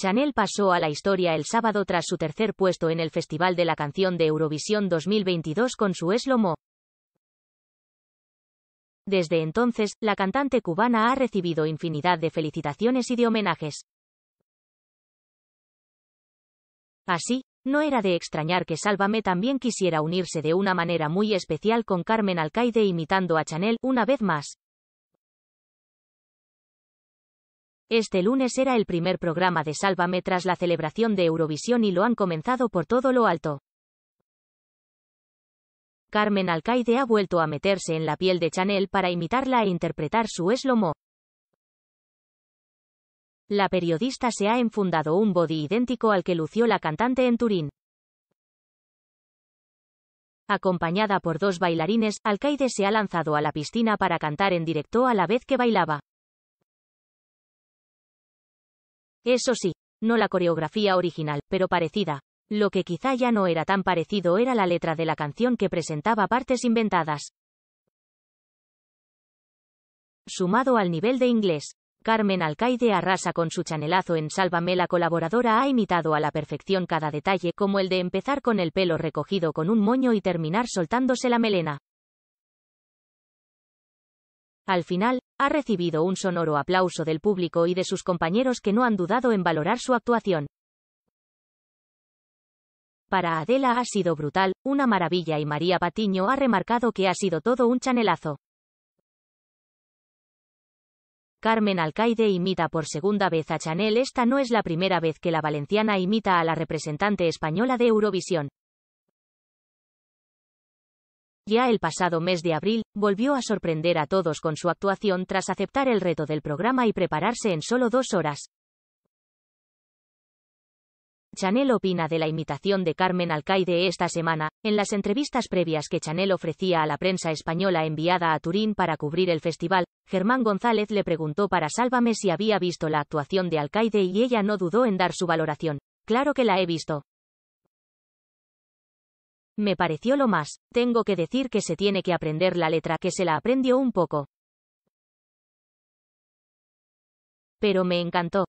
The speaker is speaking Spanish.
Chanel pasó a la historia el sábado tras su tercer puesto en el Festival de la Canción de Eurovisión 2022 con su eslomo. Desde entonces, la cantante cubana ha recibido infinidad de felicitaciones y de homenajes. Así, no era de extrañar que Sálvame también quisiera unirse de una manera muy especial con Carmen Alcaide imitando a Chanel una vez más. Este lunes era el primer programa de Sálvame tras la celebración de Eurovisión y lo han comenzado por todo lo alto. Carmen Alcaide ha vuelto a meterse en la piel de Chanel para imitarla e interpretar su eslomo. La periodista se ha enfundado un body idéntico al que lució la cantante en Turín. Acompañada por dos bailarines, Alcaide se ha lanzado a la piscina para cantar en directo a la vez que bailaba. Eso sí, no la coreografía original, pero parecida. Lo que quizá ya no era tan parecido era la letra de la canción que presentaba partes inventadas. Sumado al nivel de inglés, Carmen Alcaide arrasa con su chanelazo en Sálvame. La colaboradora ha imitado a la perfección cada detalle, como el de empezar con el pelo recogido con un moño y terminar soltándose la melena. Al final, ha recibido un sonoro aplauso del público y de sus compañeros que no han dudado en valorar su actuación. Para Adela ha sido brutal, una maravilla y María Patiño ha remarcado que ha sido todo un chanelazo. Carmen Alcaide imita por segunda vez a Chanel. Esta no es la primera vez que la valenciana imita a la representante española de Eurovisión. Ya el pasado mes de abril, volvió a sorprender a todos con su actuación tras aceptar el reto del programa y prepararse en solo dos horas. Chanel opina de la imitación de Carmen Alcaide esta semana, en las entrevistas previas que Chanel ofrecía a la prensa española enviada a Turín para cubrir el festival, Germán González le preguntó para Sálvame si había visto la actuación de Alcaide y ella no dudó en dar su valoración. Claro que la he visto. Me pareció lo más. Tengo que decir que se tiene que aprender la letra que se la aprendió un poco. Pero me encantó.